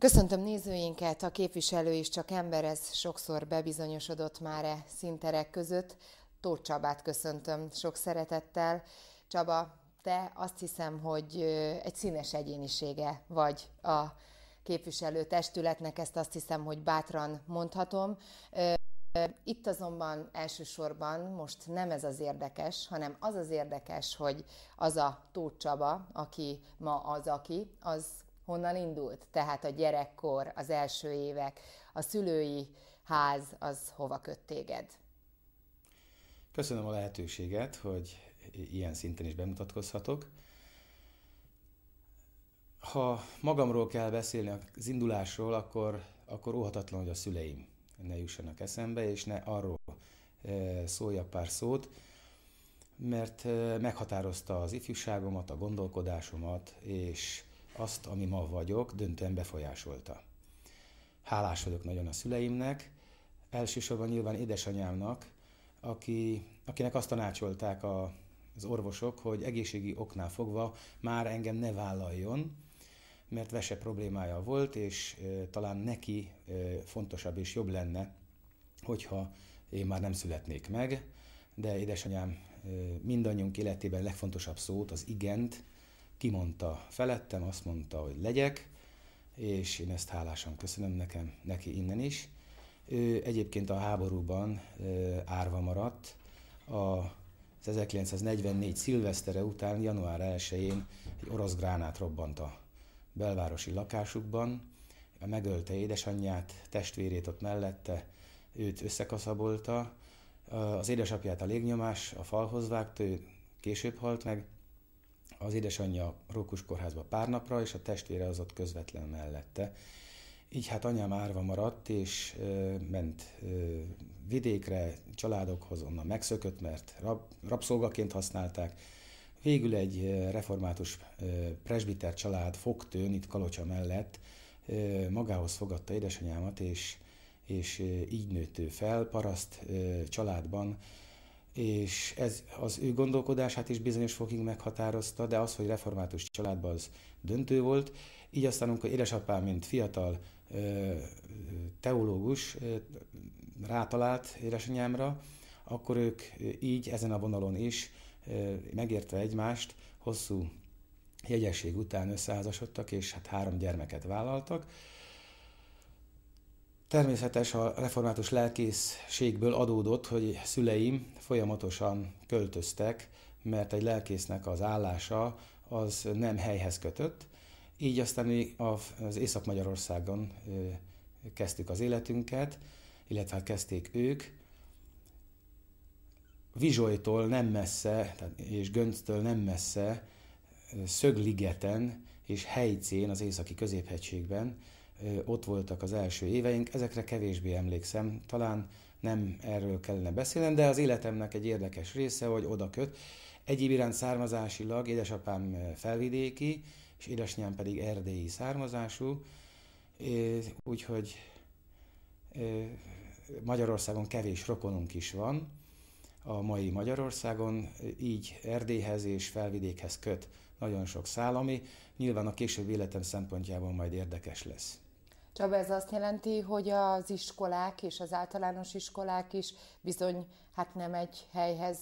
Köszöntöm nézőinket, a képviselő is csak ember, ez sokszor bebizonyosodott már e szinterek között. Tóth Csabát köszöntöm sok szeretettel. Csaba, te azt hiszem, hogy egy színes egyénisége vagy a képviselő testületnek, ezt azt hiszem, hogy bátran mondhatom. Itt azonban elsősorban most nem ez az érdekes, hanem az az érdekes, hogy az a Tóth Csaba, aki ma az aki, az honnan indult? Tehát a gyerekkor, az első évek, a szülői ház, az hova köt téged? Köszönöm a lehetőséget, hogy ilyen szinten is bemutatkozhatok. Ha magamról kell beszélni az indulásról, akkor, akkor óhatatlan, hogy a szüleim ne jussanak eszembe, és ne arról e, szóljak pár szót, mert e, meghatározta az ifjúságomat, a gondolkodásomat, és azt, ami ma vagyok, döntően befolyásolta. Hálás vagyok nagyon a szüleimnek, elsősorban nyilván édesanyámnak, aki, akinek azt tanácsolták a, az orvosok, hogy egészségi oknál fogva már engem ne vállaljon, mert vese problémája volt, és e, talán neki e, fontosabb és jobb lenne, hogyha én már nem születnék meg, de édesanyám mindannyiunk életében legfontosabb szót, az igent kimondta felettem, azt mondta, hogy legyek, és én ezt hálásan köszönöm nekem, neki innen is. Ő egyébként a háborúban árva maradt. A 1944. szilvesztere után, január 1-én egy orosz gránát robbant a belvárosi lakásukban. Megölte édesanyját, testvérét ott mellette, őt összekaszabolta. Az édesapját a légnyomás a falhoz vágta, ő később halt meg, az édesanyja Rókus kórházba pár napra, és a testvére az ott közvetlen mellette. Így hát anyám árva maradt, és ö, ment ö, vidékre, családokhoz, onnan megszökött, mert rab, rabszolgaként használták. Végül egy református ö, presbiter család fogtőn, itt Kalocsa mellett, ö, magához fogadta édesanyámat, és, és így nőtt ő fel, paraszt ö, családban, és ez az ő gondolkodását is bizonyos fokig meghatározta, de az, hogy református családban az döntő volt. Így aztán, amikor édesapám, mint fiatal teológus rátalált édesanyámra, akkor ők így ezen a vonalon is megértve egymást, hosszú jegyesség után összeházasodtak, és hát három gyermeket vállaltak. Természetes a református lelkészségből adódott, hogy szüleim folyamatosan költöztek, mert egy lelkésznek az állása az nem helyhez kötött. Így aztán mi az Észak-Magyarországon kezdtük az életünket, illetve hát kezdték ők. Vizsolytól nem messze, és Gönctől nem messze, Szögligeten és Helycén, az északi középhegységben ott voltak az első éveink, ezekre kevésbé emlékszem, talán nem erről kellene beszélnem, de az életemnek egy érdekes része, hogy oda köt. Egyéb iránt származásilag édesapám felvidéki, és édesanyám pedig erdélyi származású, úgyhogy Magyarországon kevés rokonunk is van, a mai Magyarországon, így Erdélyhez és felvidékhez köt nagyon sok szál, ami nyilván a később életem szempontjából majd érdekes lesz. Csaba, ez azt jelenti, hogy az iskolák és az általános iskolák is bizony hát nem egy helyhez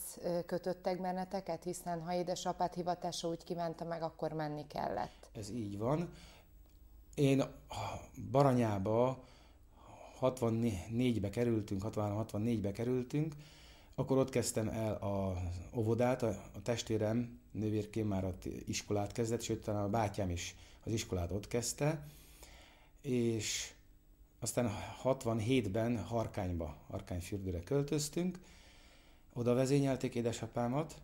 kötöttek benneteket, hiszen ha édesapát hivatása úgy kívánta meg, akkor menni kellett. Ez így van. Én Baranyába 64-be kerültünk, 63-64-be kerültünk, akkor ott kezdtem el a óvodát, a, a testvérem nővérkém már ott iskolát kezdett, sőt talán a bátyám is az iskolát ott kezdte, és aztán 67-ben Harkányba, Harkányfürdőre költöztünk, oda vezényelték édesapámat,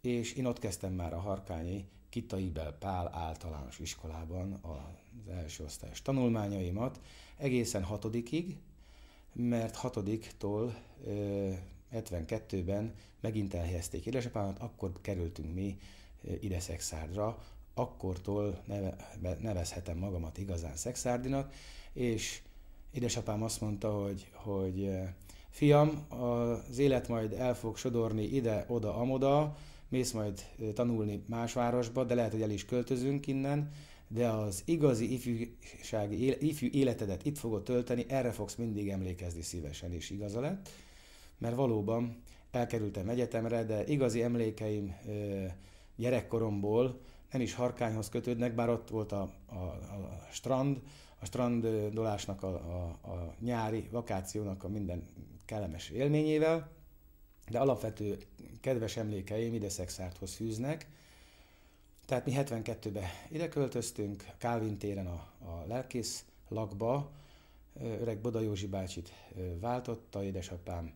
és én ott kezdtem már a Harkányi Kita Ibel Pál általános iskolában az első osztályos tanulmányaimat, egészen hatodikig, mert hatodiktól 72-ben megint elhelyezték édesapámat, akkor kerültünk mi ide Szexárdra, akkortól neve, nevezhetem magamat igazán szexárdinak, és édesapám azt mondta, hogy, hogy eh, fiam, az élet majd el fog sodorni ide-oda, amoda, mész majd eh, tanulni más városba, de lehet, hogy el is költözünk innen, de az igazi ifjúsági, ifjú életedet itt fogod tölteni, erre fogsz mindig emlékezni szívesen, és igaza lett. Mert valóban elkerültem egyetemre, de igazi emlékeim eh, gyerekkoromból hen is harkányhoz kötődnek, bár ott volt a, a, a strand, a strandolásnak, a, a, a nyári vakációnak a minden kellemes élményével, de alapvető kedves emlékeim ide Szexárthoz fűznek. Tehát mi 72-be ide költöztünk, Calvin téren a, a lelkész lakba, öreg Boda Józsi bácsit váltotta, édesapám.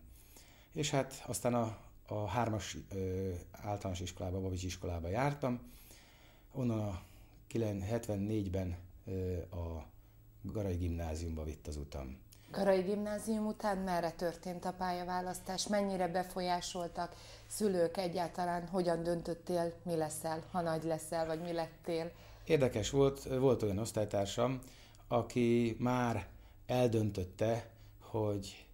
És hát aztán a, a hármas ö, általános iskolába, Babicsi iskolába jártam, Onnan a 74-ben a Garai Gimnáziumba vitt az utam. Garai Gimnázium után merre történt a pályaválasztás? Mennyire befolyásoltak szülők egyáltalán? Hogyan döntöttél, mi leszel, ha nagy leszel, vagy mi lettél? Érdekes volt, volt olyan osztálytársam, aki már eldöntötte, hogy,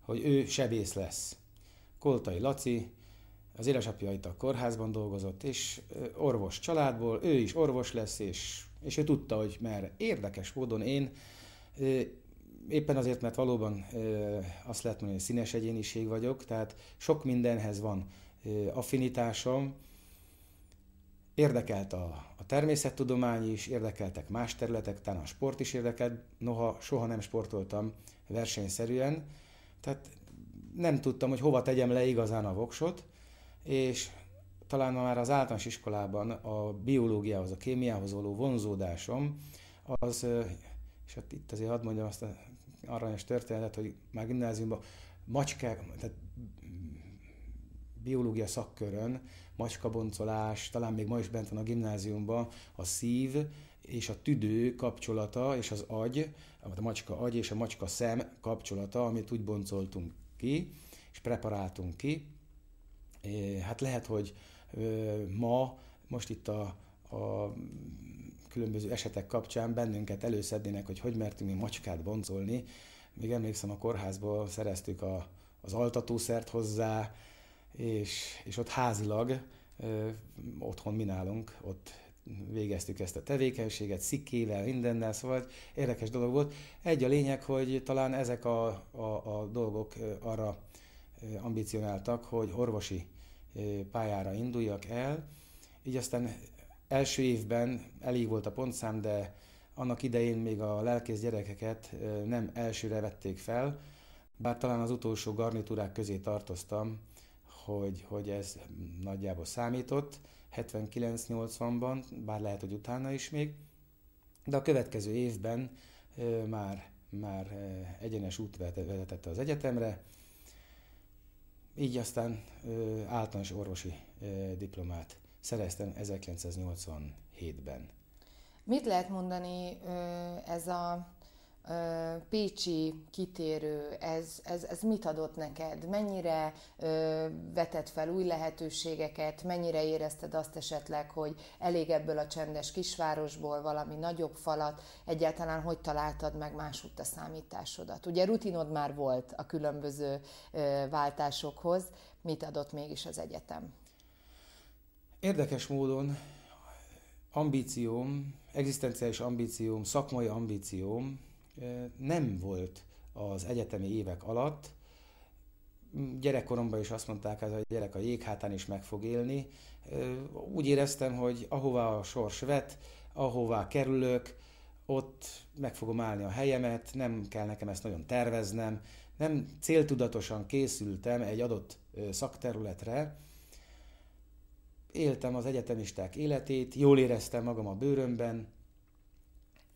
hogy ő sebész lesz. Koltai Laci az édesapja itt a kórházban dolgozott, és orvos családból, ő is orvos lesz, és, és ő tudta, hogy mert Érdekes módon én éppen azért, mert valóban azt lehet mondani, hogy színes egyéniség vagyok, tehát sok mindenhez van affinitásom, Érdekelt a, a természettudomány is, érdekeltek más területek, talán a sport is érdekelt, noha soha nem sportoltam versenyszerűen, tehát nem tudtam, hogy hova tegyem le igazán a voksot, és talán már az általános iskolában a biológiához, a kémiához való vonzódásom, az, és hát itt azért hadd mondjam azt a aranyos történetet, hogy már gimnáziumban macskák, tehát biológia szakkörön, macskaboncolás, talán még ma is bent van a gimnáziumban, a szív és a tüdő kapcsolata, és az agy, a macska agy és a macska szem kapcsolata, amit úgy boncoltunk ki, és preparáltunk ki, Hát lehet, hogy ma, most itt a, a különböző esetek kapcsán bennünket előszednének, hogy hogy mertünk mi macskát boncolni. Még emlékszem, a kórházból szereztük a, az altatószert hozzá, és, és ott házilag otthon mi nálunk, ott végeztük ezt a tevékenységet, szikével, mindennel, szóval érdekes dolog volt. Egy a lényeg, hogy talán ezek a, a, a dolgok arra ambicionáltak, hogy orvosi pályára induljak el, így aztán első évben elég volt a pontszám, de annak idején még a lelkész gyerekeket nem elsőre vették fel, bár talán az utolsó garnitúrák közé tartoztam, hogy, hogy ez nagyjából számított, 79-80-ban, bár lehet, hogy utána is még, de a következő évben már, már egyenes út vezetett az egyetemre, így aztán ö, általános orvosi ö, diplomát szereztem 1987-ben. Mit lehet mondani ö, ez a pécsi kitérő, ez, ez, ez mit adott neked? Mennyire ö, vetett fel új lehetőségeket? Mennyire érezted azt esetleg, hogy elég ebből a csendes kisvárosból valami nagyobb falat? Egyáltalán hogy találtad meg más a számításodat? Ugye rutinod már volt a különböző ö, váltásokhoz, mit adott mégis az egyetem? Érdekes módon ambícióm, egzisztenciális ambícióm, szakmai ambícióm, nem volt az egyetemi évek alatt. Gyerekkoromban is azt mondták, hogy a gyerek a jéghátán is meg fog élni. Úgy éreztem, hogy ahová a sors vet, ahová kerülök, ott meg fogom állni a helyemet, nem kell nekem ezt nagyon terveznem, nem céltudatosan készültem egy adott szakterületre, éltem az egyetemisták életét, jól éreztem magam a bőrömben,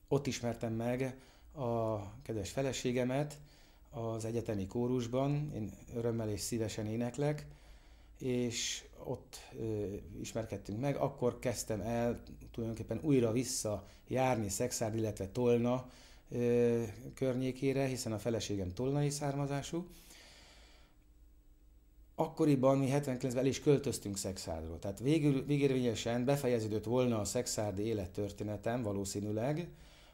ott ismertem meg a kedves feleségemet az egyetemi kórusban, én örömmel és szívesen éneklek, és ott ö, ismerkedtünk meg, akkor kezdtem el tulajdonképpen újra vissza járni Szexárd, illetve Tolna ö, környékére, hiszen a feleségem tolnai származású. Akkoriban mi 79-ben el is költöztünk Szexárdról, tehát végül, végérvényesen befejeződött volna a szexárdi élettörténetem valószínűleg,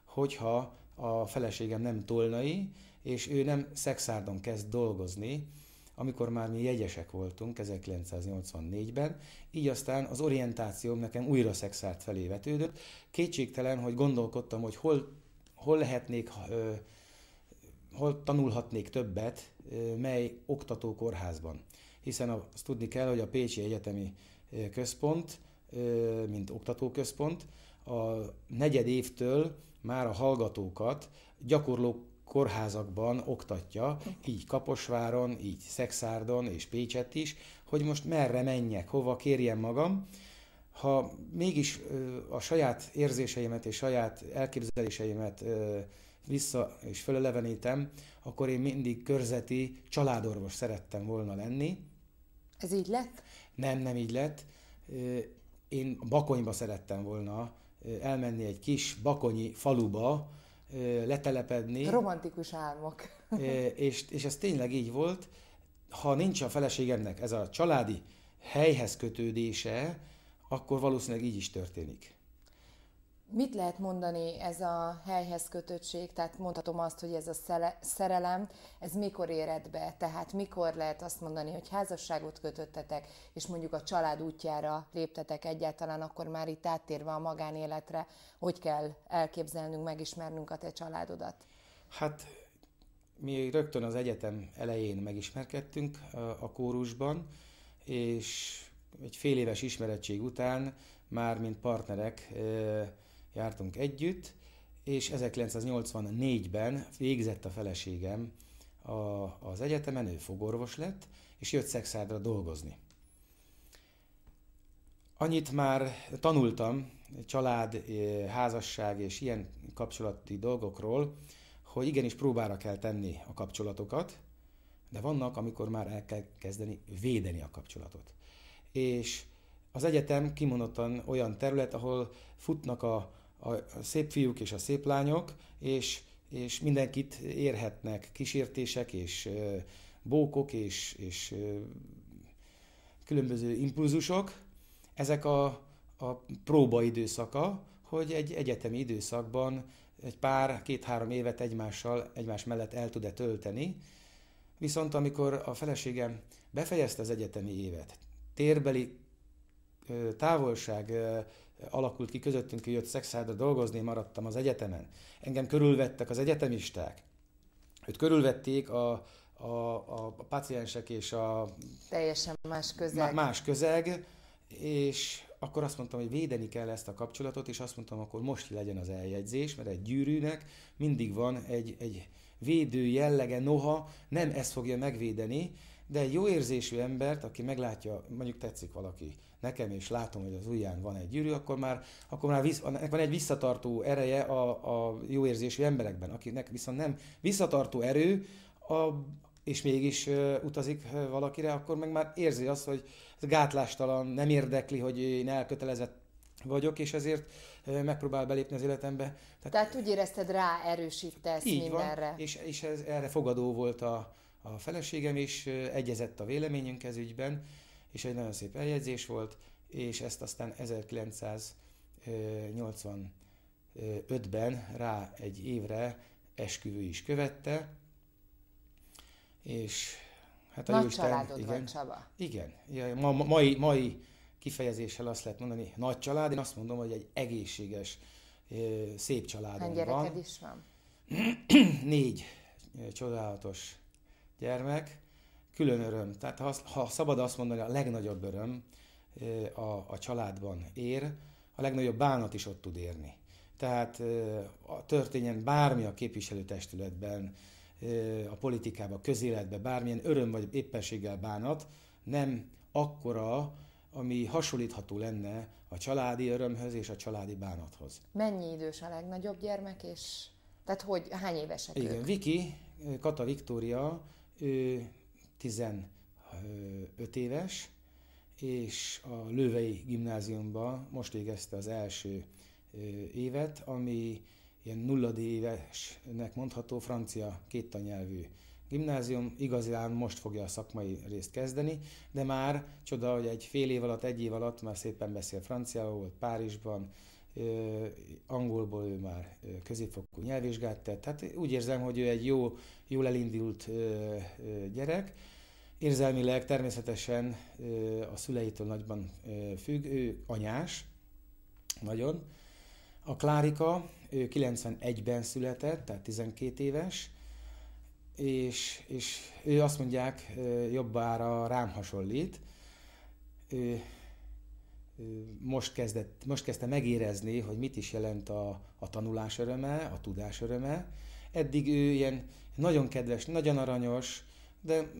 hogyha a feleségem nem tolnai, és ő nem szexárdon kezd dolgozni, amikor már mi jegyesek voltunk 1984-ben, így aztán az orientációm nekem újra szexárt felé vetődött. Kétségtelen, hogy gondolkodtam, hogy hol, hol lehetnék, hol tanulhatnék többet, mely oktató kórházban. Hiszen azt tudni kell, hogy a Pécsi Egyetemi Központ, mint oktatóközpont, a negyed évtől már a hallgatókat gyakorló kórházakban oktatja, így Kaposváron, így Szexárdon és Pécset is, hogy most merre menjek, hova kérjem magam. Ha mégis a saját érzéseimet és saját elképzeléseimet vissza és fölelevenítem, akkor én mindig körzeti családorvos szerettem volna lenni. Ez így lett? Nem, nem így lett. Én Bakonyba szerettem volna elmenni egy kis bakonyi faluba, letelepedni. Romantikus álmok. és, és ez tényleg így volt. Ha nincs a feleségemnek ez a családi helyhez kötődése, akkor valószínűleg így is történik. Mit lehet mondani ez a helyhez kötöttség? Tehát mondhatom azt, hogy ez a szere- szerelem, ez mikor éred be? Tehát mikor lehet azt mondani, hogy házasságot kötöttetek, és mondjuk a család útjára léptetek egyáltalán, akkor már itt áttérve a magánéletre, hogy kell elképzelnünk, megismernünk a te családodat? Hát mi rögtön az egyetem elején megismerkedtünk a kórusban, és egy fél éves ismerettség után már mint partnerek jártunk együtt, és 1984-ben végzett a feleségem a, az egyetemen, ő fogorvos lett, és jött Szexárdra dolgozni. Annyit már tanultam család, eh, házasság és ilyen kapcsolati dolgokról, hogy igenis próbára kell tenni a kapcsolatokat, de vannak, amikor már el kell kezdeni védeni a kapcsolatot. És az egyetem kimondottan olyan terület, ahol futnak a a, szép fiúk és a szép lányok, és, és mindenkit érhetnek kísértések és bókok és, és különböző impulzusok. Ezek a, a próba időszaka, hogy egy egyetemi időszakban egy pár, két-három évet egymással, egymás mellett el tud-e tölteni. Viszont amikor a feleségem befejezte az egyetemi évet, térbeli távolság alakult ki közöttünk, ő jött Szexhárdra dolgozni, maradtam az egyetemen. Engem körülvettek az egyetemisták. Őt körülvették a, a, a, a paciensek és a... Teljesen más közeg. Más közeg, és akkor azt mondtam, hogy védeni kell ezt a kapcsolatot, és azt mondtam, akkor most legyen az eljegyzés, mert egy gyűrűnek mindig van egy, egy védő jellege, noha nem ezt fogja megvédeni, de egy jó érzésű embert, aki meglátja, mondjuk tetszik valaki, nekem, és látom, hogy az ujján van egy gyűrű, akkor már, akkor már visz, van egy visszatartó ereje a, a jó érzésű emberekben, akinek viszont nem visszatartó erő, a, és mégis uh, utazik valakire, akkor meg már érzi azt, hogy ez gátlástalan, nem érdekli, hogy én elkötelezett vagyok, és ezért megpróbál belépni az életembe. Tehát, Tehát úgy érezted rá, erősítesz így mindenre. Van, és, és ez, erre fogadó volt a, a feleségem, és egyezett a véleményünk ez ügyben, és egy nagyon szép eljegyzés volt, és ezt aztán 1985-ben rá egy évre esküvő is követte, és hát a Nagy Jóisten, családod igen, van, Csaba. Igen, ja, ma, ma, mai, mai kifejezéssel azt lehet mondani, nagy család, én azt mondom, hogy egy egészséges, szép családom Hány gyereked van. is van? Négy csodálatos gyermek, külön öröm. Tehát ha, ha szabad azt mondani, a legnagyobb öröm a, a családban ér, a legnagyobb bánat is ott tud érni. Tehát a történjen bármi a képviselőtestületben, a politikában, a közéletben bármilyen öröm vagy éppenséggel bánat, nem akkora, ami hasonlítható lenne a családi örömhöz és a családi bánathoz. Mennyi idős a legnagyobb gyermek, és tehát hogy hány évesek Igen, ők? Viki, Kata Viktória, ő 15 éves, és a Lővei gimnáziumban most végezte az első évet, ami ilyen évesnek mondható francia kéttanyelvű gimnázium. Igazán most fogja a szakmai részt kezdeni, de már csoda, hogy egy fél év alatt, egy év alatt már szépen beszél franciául, volt Párizsban, angolból ő már középfokú nyelvvizsgát tett. Tehát úgy érzem, hogy ő egy jó jól elindult gyerek. Érzelmileg természetesen a szüleitől nagyban függ, ő anyás, nagyon. A Klárika, ő 91-ben született, tehát 12 éves, és, és ő azt mondják, jobbára rám hasonlít. Ő, ő most, kezdett, most kezdte megérezni, hogy mit is jelent a, a tanulás öröme, a tudás öröme, Eddig ő ilyen nagyon kedves, nagyon aranyos, de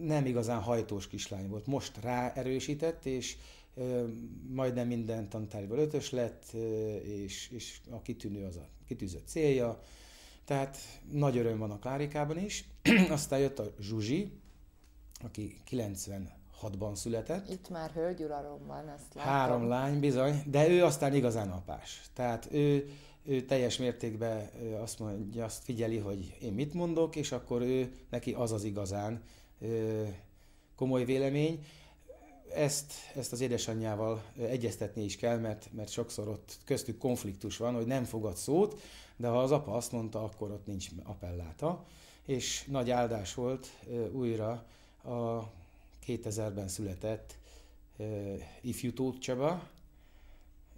nem igazán hajtós kislány volt. Most rá erősített és ö, majdnem minden tantárgyból ötös lett, ö, és, és a kitűnő az a kitűzött célja. Tehát nagy öröm van a Klárikában is. Aztán jött a Zsuzsi, aki 90 ban született. Itt már hölgyuralom van, azt látom. Három lány, bizony, de ő aztán igazán apás. Tehát ő ő teljes mértékben azt mondja, azt figyeli, hogy én mit mondok, és akkor ő, neki az az igazán komoly vélemény. Ezt, ezt az édesanyjával egyeztetni is kell, mert, mert sokszor ott köztük konfliktus van, hogy nem fogad szót, de ha az apa azt mondta, akkor ott nincs appelláta. És nagy áldás volt újra a 2000-ben született ifjú Tóth Csaba,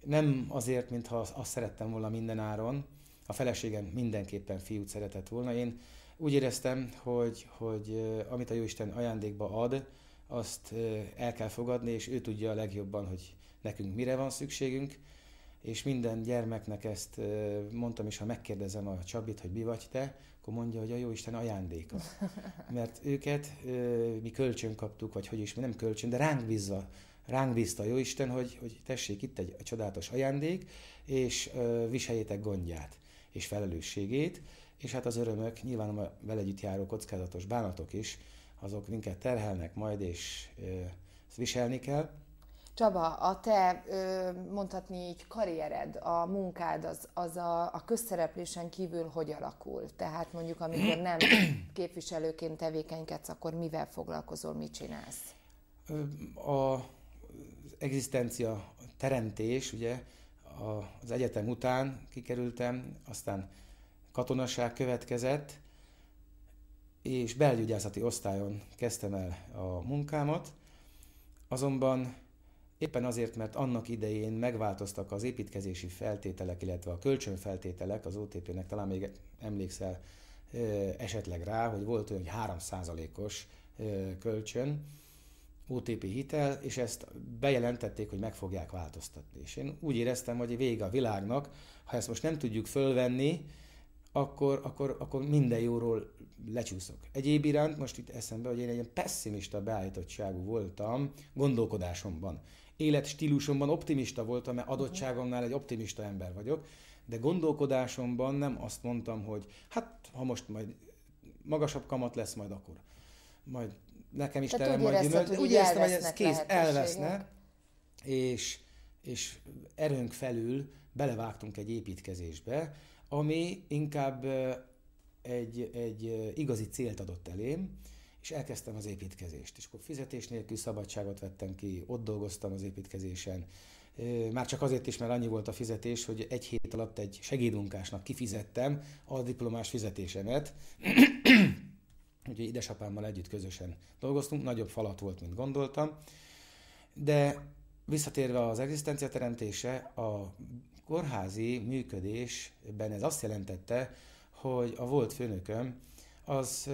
nem azért, mintha azt szerettem volna minden áron, a feleségem mindenképpen fiút szeretett volna. Én úgy éreztem, hogy, hogy amit a Jóisten ajándékba ad, azt el kell fogadni, és ő tudja a legjobban, hogy nekünk mire van szükségünk, és minden gyermeknek ezt mondtam is, ha megkérdezem a Csabit, hogy mi vagy te, akkor mondja, hogy a Jóisten ajándéka. Mert őket mi kölcsön kaptuk, vagy hogy is, mi nem kölcsön, de ránk bízza ránk bízta jó Isten, hogy, hogy tessék itt egy csodálatos ajándék, és ö, viseljétek gondját és felelősségét, és hát az örömök, nyilván a vele együtt járó kockázatos bánatok is, azok minket terhelnek majd, és ö, ezt viselni kell. Csaba, a te ö, mondhatni így karriered, a munkád, az, az a, a közszereplésen kívül hogy alakul? Tehát mondjuk, amikor nem képviselőként tevékenykedsz, akkor mivel foglalkozol, mit csinálsz? A egzisztencia teremtés, ugye az egyetem után kikerültem, aztán katonaság következett, és belgyógyászati osztályon kezdtem el a munkámat, azonban éppen azért, mert annak idején megváltoztak az építkezési feltételek, illetve a kölcsönfeltételek, az OTP-nek talán még emlékszel esetleg rá, hogy volt olyan, hogy 3%-os kölcsön, OTP hitel, és ezt bejelentették, hogy meg fogják változtatni. És én úgy éreztem, hogy vége a világnak, ha ezt most nem tudjuk fölvenni, akkor, akkor, akkor minden jóról lecsúszok. Egyéb iránt most itt eszembe, hogy én egy ilyen pessimista beállítottságú voltam gondolkodásomban. Életstílusomban optimista voltam, mert adottságomnál egy optimista ember vagyok, de gondolkodásomban nem azt mondtam, hogy hát ha most majd magasabb kamat lesz, majd akkor majd nekem is terem majd gyümölcs. Úgy, úgy éreztem, hogy ez kész, elveszne, és, és erőnk felül belevágtunk egy építkezésbe, ami inkább egy, egy igazi célt adott elém, és elkezdtem az építkezést. És akkor fizetés nélkül szabadságot vettem ki, ott dolgoztam az építkezésen. Már csak azért is, mert annyi volt a fizetés, hogy egy hét alatt egy segédmunkásnak kifizettem a diplomás fizetésemet, Úgyhogy édesapámmal együtt közösen dolgoztunk, nagyobb falat volt, mint gondoltam. De visszatérve az egzisztencia teremtése, a kórházi működésben ez azt jelentette, hogy a volt főnököm az,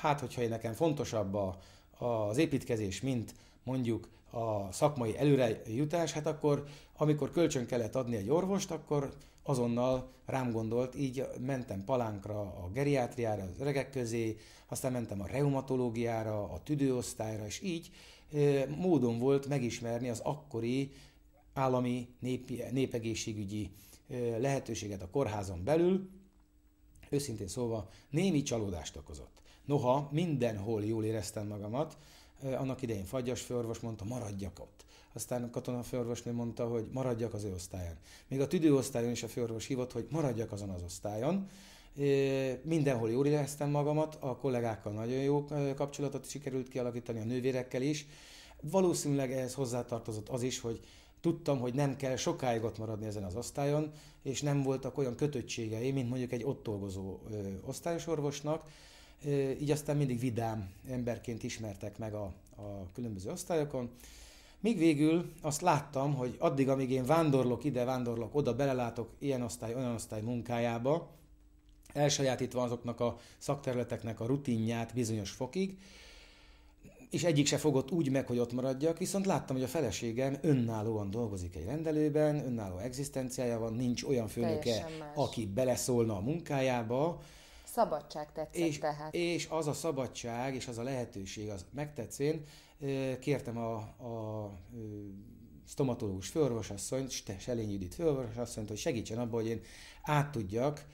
hát hogyha nekem fontosabb a, az építkezés, mint mondjuk a szakmai előrejutás, hát akkor amikor kölcsön kellett adni egy orvost, akkor azonnal rám gondolt, így mentem Palánkra, a geriátriára, az öregek közé, aztán mentem a reumatológiára, a tüdőosztályra, és így módon volt megismerni az akkori állami nép, népegészségügyi lehetőséget a kórházon belül, őszintén szólva némi csalódást okozott. Noha mindenhol jól éreztem magamat, annak idején fagyas főorvos mondta, maradjak ott aztán a katona főorvosnő mondta, hogy maradjak az ő osztályán. Még a tüdőosztályon is a főorvos hívott, hogy maradjak azon az osztályon. Mindenhol jól éreztem magamat, a kollégákkal nagyon jó kapcsolatot sikerült kialakítani, a nővérekkel is. Valószínűleg ehhez hozzátartozott az is, hogy tudtam, hogy nem kell sokáig ott maradni ezen az osztályon, és nem voltak olyan kötöttségei, mint mondjuk egy ott dolgozó osztályos orvosnak, így aztán mindig vidám emberként ismertek meg a, a különböző osztályokon, Míg végül azt láttam, hogy addig, amíg én vándorlok ide, vándorlok oda, belelátok ilyen osztály, olyan osztály munkájába, elsajátítva azoknak a szakterületeknek a rutinját bizonyos fokig, és egyik se fogott úgy meg, hogy ott maradjak, viszont láttam, hogy a feleségem önállóan dolgozik egy rendelőben, önálló egzisztenciája van, nincs olyan főnöke, aki beleszólna a munkájába. Szabadság tetszett és, tehát. És az a szabadság, és az a lehetőség, az megtetszén, kértem a, a stomatológus főorvosasszonyt, Selény Judit főorvosasszonyt, hogy segítsen abban, hogy én át tudjak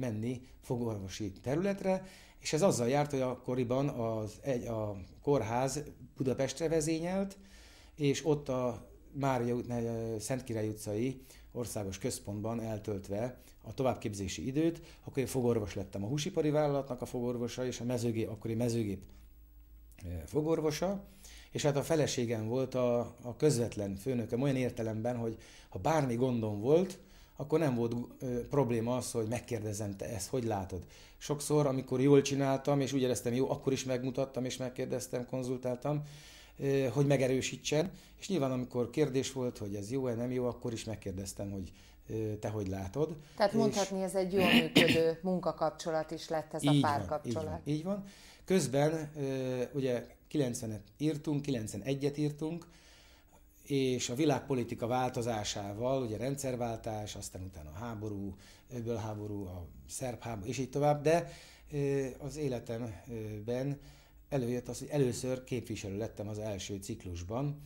menni fogorvosi területre, és ez azzal járt, hogy akkoriban az, egy, a kórház Budapestre vezényelt, és ott a Mária Szentkirály utcai országos központban eltöltve a továbbképzési időt, akkor én fogorvos lettem a húsipari vállalatnak a fogorvosa, és a mezőgép, akkori mezőgép fogorvosa, és hát a feleségem volt a, a közvetlen főnököm olyan értelemben, hogy ha bármi gondom volt, akkor nem volt ö, probléma az, hogy megkérdezem, te ezt hogy látod. Sokszor, amikor jól csináltam, és úgy éreztem jó, akkor is megmutattam, és megkérdeztem, konzultáltam, ö, hogy megerősítsen, és nyilván amikor kérdés volt, hogy ez jó-e, nem jó, akkor is megkérdeztem, hogy ö, te hogy látod. Tehát és... mondhatni, ez egy jól működő munkakapcsolat is lett ez így a párkapcsolat. Van, így van, így van. Közben ugye 90-et írtunk, 91-et írtunk, és a világpolitika változásával, ugye rendszerváltás, aztán utána a háború, öbölháború, a szerb háború, és így tovább, de az életemben előjött az, hogy először képviselő lettem az első ciklusban.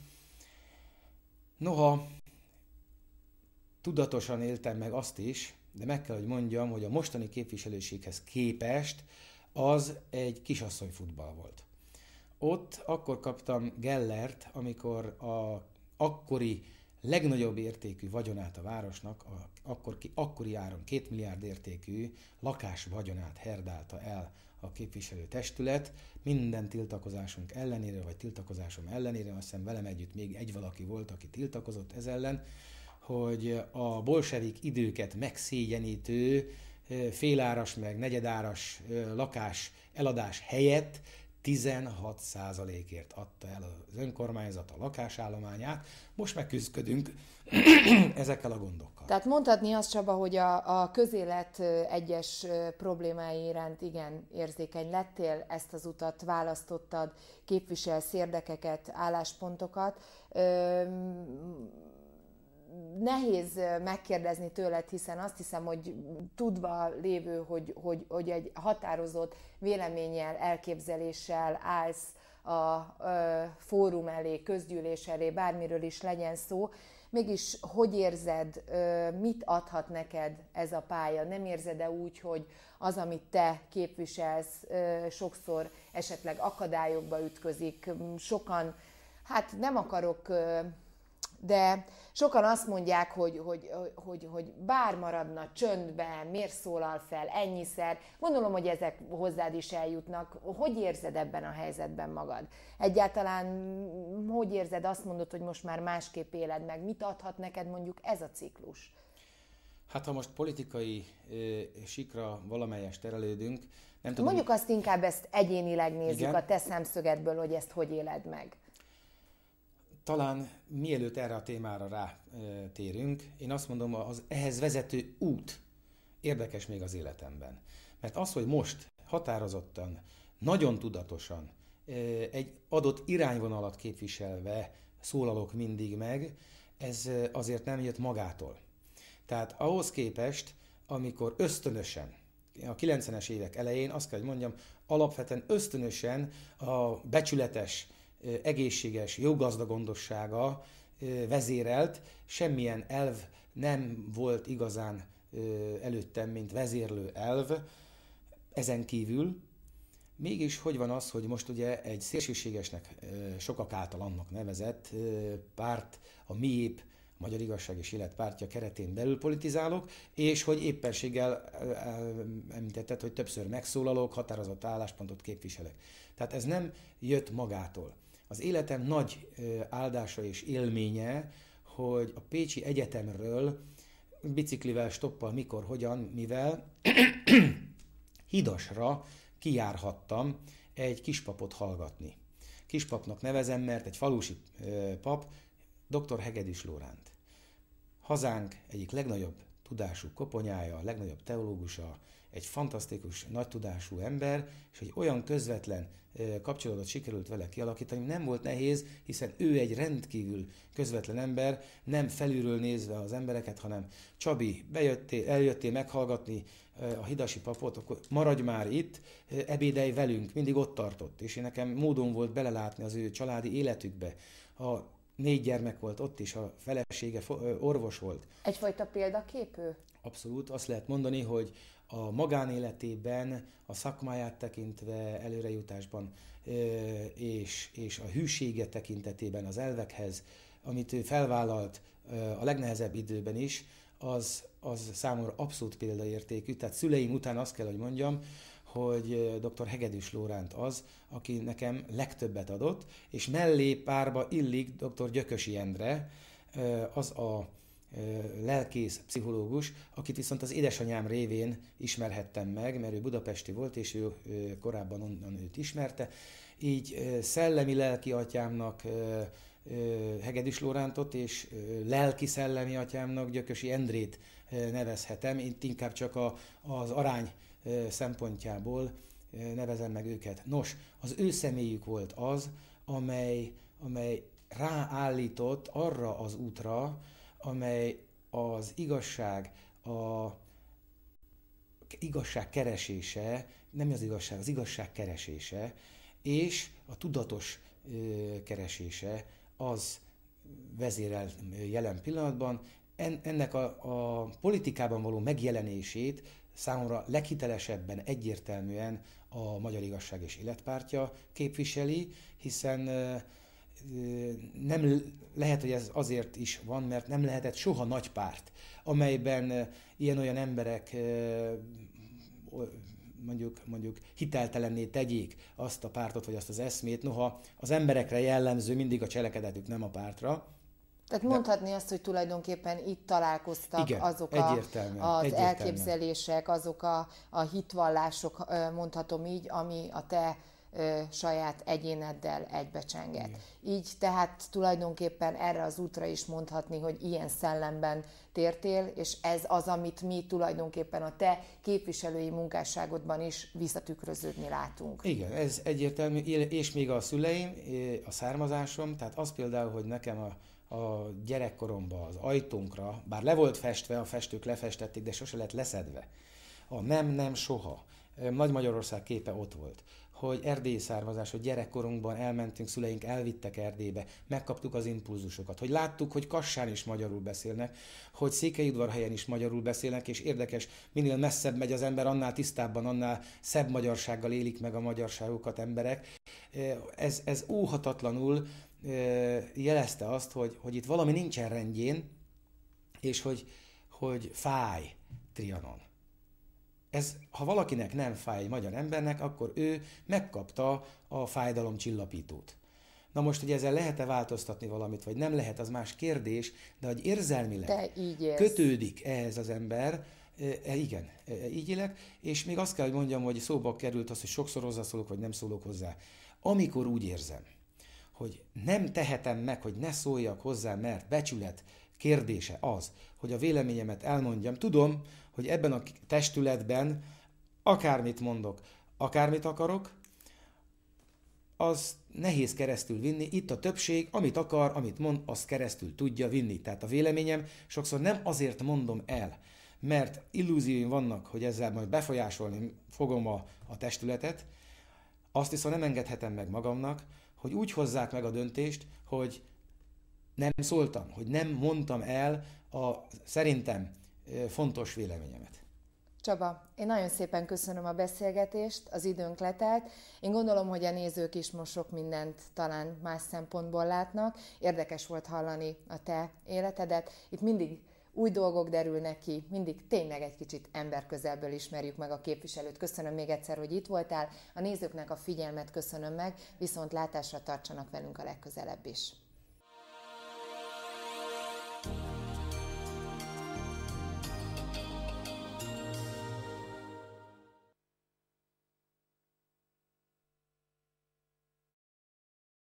Noha tudatosan éltem meg azt is, de meg kell, hogy mondjam, hogy a mostani képviselőséghez képest az egy kisasszony futball volt. Ott akkor kaptam Gellert, amikor a akkori legnagyobb értékű vagyonát a városnak, a, akkor, akkori áron két milliárd értékű lakás vagyonát herdálta el a képviselő testület, minden tiltakozásunk ellenére, vagy tiltakozásom ellenére, azt hiszem velem együtt még egy valaki volt, aki tiltakozott ez ellen, hogy a bolsevik időket megszégyenítő féláras meg negyedáras lakás eladás helyett 16%-ért adta el az önkormányzat a lakásállományát. Most megküzdködünk ezekkel a gondokkal. Tehát mondhatni azt, Csaba, hogy a, a közélet egyes problémái iránt igen érzékeny lettél, ezt az utat választottad, képviselsz érdekeket, álláspontokat. Öm, nehéz megkérdezni tőled, hiszen azt hiszem, hogy tudva lévő, hogy, hogy, hogy egy határozott véleménnyel, elképzeléssel állsz a ö, fórum elé, közgyűlés elé, bármiről is legyen szó, mégis hogy érzed, ö, mit adhat neked ez a pálya? Nem érzed-e úgy, hogy az, amit te képviselsz, ö, sokszor esetleg akadályokba ütközik, sokan, hát nem akarok... Ö, de sokan azt mondják, hogy, hogy, hogy, hogy bár maradna csöndben, miért szólal fel ennyiszer, gondolom, hogy ezek hozzád is eljutnak. Hogy érzed ebben a helyzetben magad? Egyáltalán hogy érzed, azt mondod, hogy most már másképp éled meg? Mit adhat neked mondjuk ez a ciklus? Hát ha most politikai ö, sikra valamelyest terelődünk, nem tudom... Mondjuk azt inkább ezt egyénileg nézzük igen? a te szemszögedből, hogy ezt hogy éled meg talán mielőtt erre a témára rátérünk, én azt mondom, az ehhez vezető út érdekes még az életemben. Mert az, hogy most határozottan, nagyon tudatosan, egy adott irányvonalat képviselve szólalok mindig meg, ez azért nem jött magától. Tehát ahhoz képest, amikor ösztönösen, a 90-es évek elején azt kell, hogy mondjam, alapvetően ösztönösen a becsületes, egészséges, jó gazdagondossága vezérelt, semmilyen elv nem volt igazán előttem, mint vezérlő elv ezen kívül. Mégis hogy van az, hogy most ugye egy szélsőségesnek, sokak által annak nevezett párt, a MIÉP, Magyar Igazság és Élet pártja keretén belül politizálok, és hogy éppenséggel említetted, hogy többször megszólalok, határozott álláspontot képviselek. Tehát ez nem jött magától. Az életem nagy áldása és élménye, hogy a Pécsi Egyetemről biciklivel, stoppal, mikor, hogyan, mivel hidasra kijárhattam egy kispapot hallgatni. Kispapnak nevezem, mert egy falusi pap, dr. Hegedűs Lóránt. Hazánk egyik legnagyobb tudású koponyája, a legnagyobb teológusa egy fantasztikus, nagy tudású ember, és egy olyan közvetlen kapcsolatot sikerült vele kialakítani, nem volt nehéz, hiszen ő egy rendkívül közvetlen ember, nem felülről nézve az embereket, hanem Csabi, bejöttél, eljöttél meghallgatni a hidasi papot, akkor maradj már itt, ebédelj velünk, mindig ott tartott, és én nekem módon volt belelátni az ő családi életükbe, a négy gyermek volt ott is, a felesége orvos volt. Egyfajta példaképő? Abszolút, azt lehet mondani, hogy a magánéletében, a szakmáját tekintve előrejutásban, és, és a hűsége tekintetében az elvekhez, amit ő felvállalt a legnehezebb időben is, az, az számomra abszolút példaértékű. Tehát szüleim után azt kell, hogy mondjam, hogy dr. Hegedűs Lóránt az, aki nekem legtöbbet adott, és mellé párba illik dr. Gyökösi Endre, az a lelkész, pszichológus, akit viszont az édesanyám révén ismerhettem meg, mert ő budapesti volt, és ő korábban onnan őt ismerte. Így szellemi lelki atyámnak Hegedűs Lórántot és lelki szellemi atyámnak Gyökösi Endrét nevezhetem. én inkább csak a, az arány szempontjából nevezem meg őket. Nos, az ő személyük volt az, amely, amely ráállított arra az útra, amely az igazság, a igazság keresése, nem az igazság, az igazság keresése, és a tudatos keresése az vezérel jelen pillanatban. En, ennek a, a politikában való megjelenését számomra leghitelesebben, egyértelműen a Magyar Igazság és Életpártja képviseli, hiszen nem lehet, hogy ez azért is van, mert nem lehetett soha nagy párt, amelyben ilyen-olyan emberek mondjuk, mondjuk hiteltelenné tegyék azt a pártot, vagy azt az eszmét. Noha az emberekre jellemző mindig a cselekedetük, nem a pártra. Tehát De... mondhatni azt, hogy tulajdonképpen itt találkoztak Igen, azok a, egyértelműen, az egyértelműen. elképzelések, azok a, a hitvallások, mondhatom így, ami a te saját egyéneddel egybecsenget. Így tehát tulajdonképpen erre az útra is mondhatni, hogy ilyen szellemben tértél, és ez az, amit mi tulajdonképpen a te képviselői munkásságodban is visszatükröződni látunk. Igen, ez egyértelmű, és még a szüleim, a származásom, tehát az például, hogy nekem a a gyerekkoromban az ajtónkra, bár le volt festve, a festők lefestették, de sose lett leszedve. A nem, nem, soha. Nagy Magyarország képe ott volt hogy erdélyi származás, hogy gyerekkorunkban elmentünk, szüleink elvittek Erdélybe, megkaptuk az impulzusokat, hogy láttuk, hogy Kassán is magyarul beszélnek, hogy Székelyudvarhelyen is magyarul beszélnek, és érdekes, minél messzebb megy az ember, annál tisztábban, annál szebb magyarsággal élik meg a magyarságokat emberek. Ez, ez óhatatlanul jelezte azt, hogy, hogy itt valami nincsen rendjén, és hogy, hogy fáj Trianon. Ez, ha valakinek nem fáj egy magyar embernek, akkor ő megkapta a fájdalom csillapítót. Na most, hogy ezzel lehet-e változtatni valamit, vagy nem lehet, az más kérdés, de hogy érzelmileg de így kötődik ehhez az ember, E, e igen, e, e, így élek, és még azt kell, hogy mondjam, hogy szóba került az, hogy sokszor hozzászólok, vagy nem szólok hozzá. Amikor úgy érzem, hogy nem tehetem meg, hogy ne szóljak hozzá, mert becsület kérdése az, hogy a véleményemet elmondjam, tudom, hogy ebben a testületben akármit mondok, akármit akarok, az nehéz keresztül vinni. Itt a többség, amit akar, amit mond, azt keresztül tudja vinni. Tehát a véleményem sokszor nem azért mondom el, mert illúzióim vannak, hogy ezzel majd befolyásolni fogom a, a testületet, azt viszont nem engedhetem meg magamnak, hogy úgy hozzák meg a döntést, hogy nem szóltam, hogy nem mondtam el a szerintem fontos véleményemet. Csaba, én nagyon szépen köszönöm a beszélgetést, az időnk letelt. Én gondolom, hogy a nézők is most sok mindent talán más szempontból látnak. Érdekes volt hallani a te életedet. Itt mindig új dolgok derülnek ki, mindig tényleg egy kicsit emberközelből ismerjük meg a képviselőt. Köszönöm még egyszer, hogy itt voltál. A nézőknek a figyelmet köszönöm meg, viszont látásra tartsanak velünk a legközelebb is.